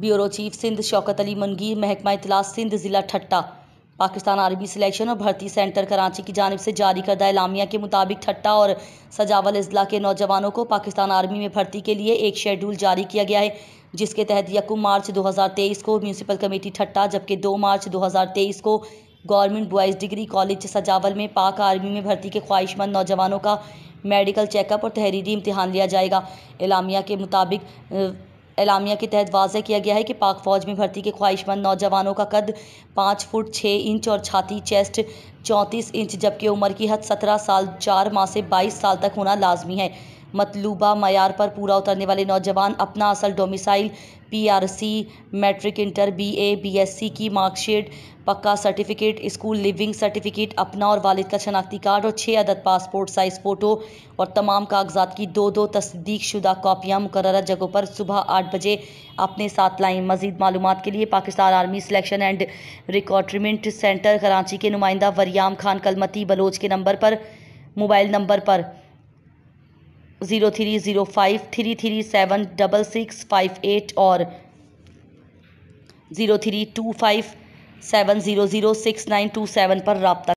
bureau chief Sindh Shaukat Ali मनगीर महकमा इतलास सिंध ज़िला ठट्टा पाकिस्तान आर्मी सिलेक्शन और भर्ती सेंटर कराची की जानब से जारी करदा इलामिया के मुताबिक ठट्टा और सजावल अजला के नौजवानों को पाकिस्तान आर्मी में भर्ती के लिए एक शेड्यूल जारी किया गया है जिसके तहत यकुम मार्च 2023 को म्यूनसिपल कमेटी ठट्टा जबकि 2 मार्च 2023 को गवर्नमेंट बॉयज़ डिग्री कॉलेज सजावल में पाक आर्मी में भर्ती के ख्वाहिशमंद नौजवानों का मेडिकल चेकअप और तहरीरी इम्तहान लिया जाएगा इलामिया के मुताबिक एलामिया के तहत वाजह किया गया है कि पाक फ़ौज में भर्ती के ख्वाहिशमंद नौजवानों का कद पाँच फुट छः इंच और छाती चेस्ट चौंतीस इंच जबकि उम्र की हद सत्रह साल चार माह से बाईस साल तक होना लाजमी है मतलूबा मैार पर पूरा उतरने वाले नौजवान अपना असल domicile PRC matric inter BA BSc की मार्कशीट पक्का सर्टिफिकेट स्कूल लिविंग सर्टिफिकेट अपना और वालिद का शनाख्ती कार्ड और छः अदद पासपोर्ट साइज़ फ़ोटो और तमाम कागजात की दो दो तस्दीक शुदा कापियाँ मुकर जगहों पर सुबह आठ बजे अपने साथ लाएँ मजीद मालूम के लिए Pakistan army selection and recruitment centre Karachi के नुमाइंदा वरियाम खान कलमती बलोच के नंबर पर मोबाइल नंबर पर zero three zero five three three seven double six five eight और zero three two five seven zero zero six nine two seven पर रबता